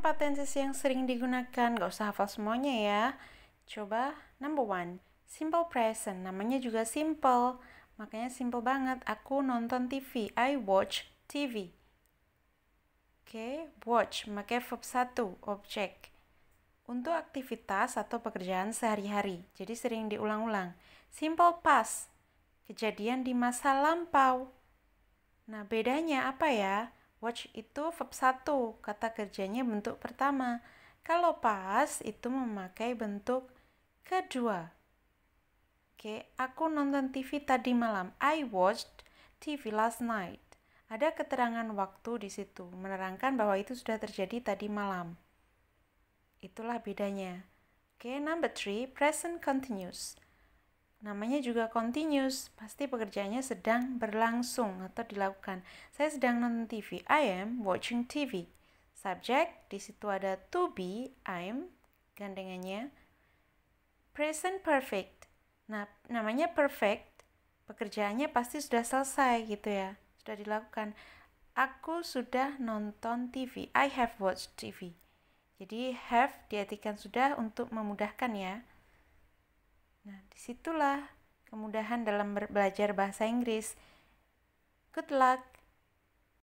empat tenses yang sering digunakan. Gak usah hafal semuanya ya. Coba number one, simple present. Namanya juga simple. Makanya simple banget. Aku nonton TV. I watch TV. Oke, okay, watch. make verb satu objek. Untuk aktivitas atau pekerjaan sehari-hari. Jadi sering diulang-ulang. Simple past. Kejadian di masa lampau. Nah, bedanya apa ya? Watch itu verb 1, kata kerjanya bentuk pertama. Kalau pas itu memakai bentuk kedua. Oke, aku nonton TV tadi malam. I watched TV last night. Ada keterangan waktu di situ, menerangkan bahwa itu sudah terjadi tadi malam. Itulah bedanya. Oke, number three, present continuous. Namanya juga continuous, pasti pekerjaannya sedang berlangsung atau dilakukan. Saya sedang nonton TV. I am watching TV. Subject, di situ ada to be, I'm gandengannya. Present perfect. Nah, namanya perfect, pekerjaannya pasti sudah selesai gitu ya. Sudah dilakukan. Aku sudah nonton TV. I have watched TV. Jadi have diartikan sudah untuk memudahkan ya. Nah, disitulah kemudahan dalam belajar bahasa Inggris. Good luck!